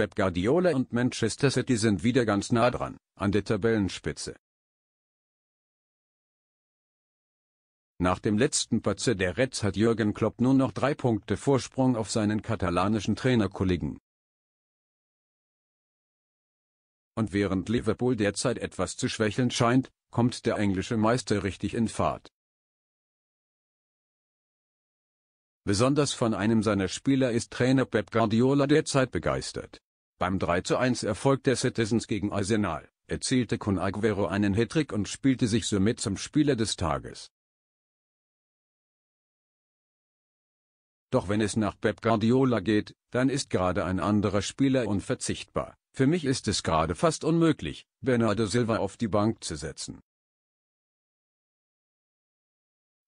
Pep Guardiola und Manchester City sind wieder ganz nah dran, an der Tabellenspitze. Nach dem letzten Patzer der Reds hat Jürgen Klopp nur noch drei Punkte Vorsprung auf seinen katalanischen Trainerkollegen. Und während Liverpool derzeit etwas zu schwächeln scheint, kommt der englische Meister richtig in Fahrt. Besonders von einem seiner Spieler ist Trainer Pep Guardiola derzeit begeistert. Beim 3:1 Erfolg der Citizens gegen Arsenal, erzielte Kun Aguero einen Hattrick und spielte sich somit zum Spieler des Tages. Doch wenn es nach Pep Guardiola geht, dann ist gerade ein anderer Spieler unverzichtbar. Für mich ist es gerade fast unmöglich, Bernardo Silva auf die Bank zu setzen.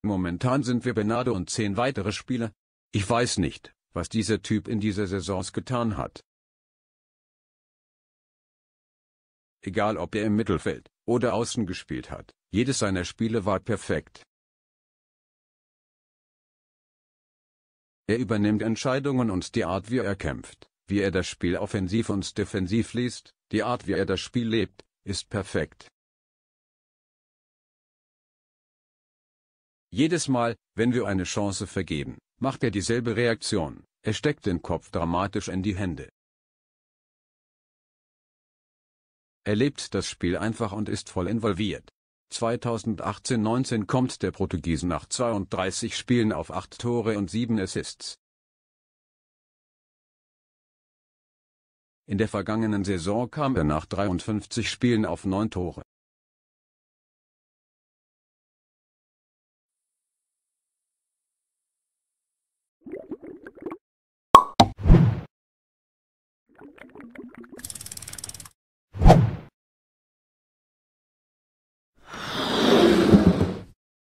Momentan sind wir Bernardo und zehn weitere Spieler. Ich weiß nicht, was dieser Typ in dieser Saison getan hat. Egal ob er im Mittelfeld oder außen gespielt hat, jedes seiner Spiele war perfekt. Er übernimmt Entscheidungen und die Art, wie er kämpft, wie er das Spiel offensiv und defensiv liest, die Art, wie er das Spiel lebt, ist perfekt. Jedes Mal, wenn wir eine Chance vergeben, macht er dieselbe Reaktion, er steckt den Kopf dramatisch in die Hände. Er lebt das Spiel einfach und ist voll involviert. 2018-19 kommt der Portugiesen nach 32 Spielen auf 8 Tore und 7 Assists. In der vergangenen Saison kam er nach 53 Spielen auf 9 Tore.